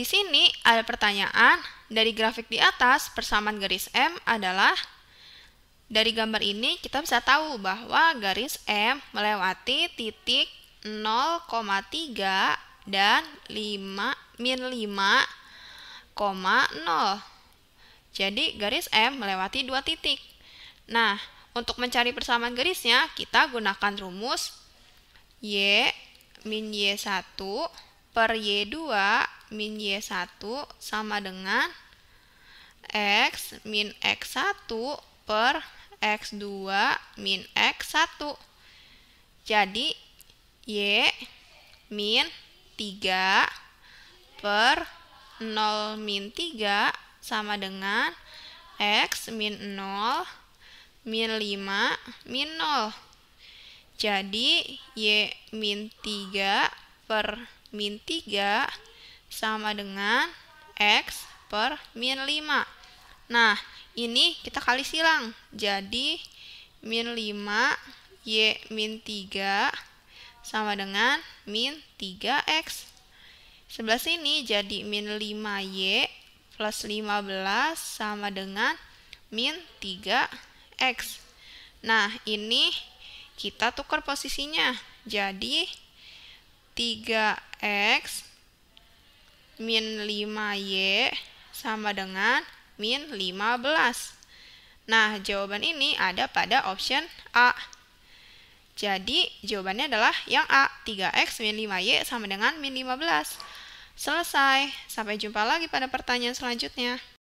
Di sini ada pertanyaan, dari grafik di atas persamaan garis M adalah dari gambar ini kita bisa tahu bahwa garis M melewati titik 0,3 dan 5 min 0. Jadi garis M melewati dua titik. Nah, untuk mencari persamaan garisnya kita gunakan rumus Y min Y1 per Y2 min Y1 sama dengan X min X1 per X2 min X1. Jadi, Y min 3 per 0 min 3 sama dengan X min 0 min 5 min 0. Jadi, Y min 3 per min 3 sama sama dengan X per min 5. Nah, ini kita kali silang. Jadi, min 5, Y min 3, sama dengan min 3X. Sebelah sini jadi min 5Y plus 15 sama dengan min 3X. Nah, ini kita tukar posisinya. Jadi, 3X min 5Y sama dengan min 15. Nah, jawaban ini ada pada option A. Jadi, jawabannya adalah yang A, 3X min 5Y sama dengan min 15. Selesai. Sampai jumpa lagi pada pertanyaan selanjutnya.